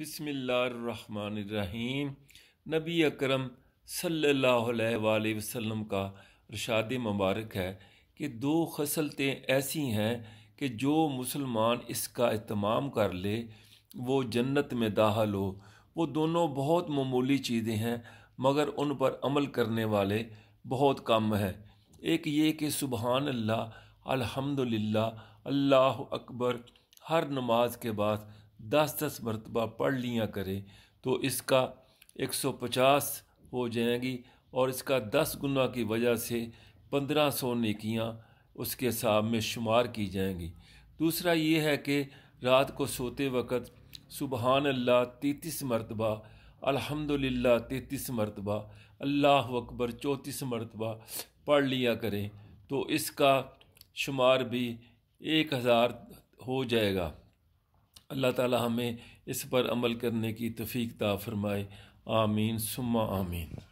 बसमीम नबी अकरम सल अलैहि वसल्लम का रशाद मुबारक है कि दो खसलतें ऐसी हैं कि जो मुसलमान इसका अहतमाम कर ले वो जन्नत में दाखिल हो वो दोनों बहुत ममूली चीज़ें हैं मगर उन पर अमल करने वाले बहुत कम हैं एक ये कि सुबहान अल्लाह अल्हम्दुलिल्लाह अल्लाह अकबर हर नमाज के बाद दस दस मरतबा पढ़ लिया करें तो इसका एक सौ पचास हो जाएगी और इसका दस गुना की वजह से पंद्रह सौ नेकियाँ उसके हिसाब में शुमार की जाएंगी दूसरा ये है कि रात को सोते वक़्त सुबहान अल्लाह तैतीस मरतबा अल्हम्दुलिल्लाह तैतीस मरतबा अल्लाह अकबर चौंतीस मरतबा पढ़ लिया करें तो इसका शुमार भी एक हज़ार हो जाएगा अल्लाह ताला हमें इस पर अमल करने की तफीक दा फरमाए आमीन सुम्मा आमीन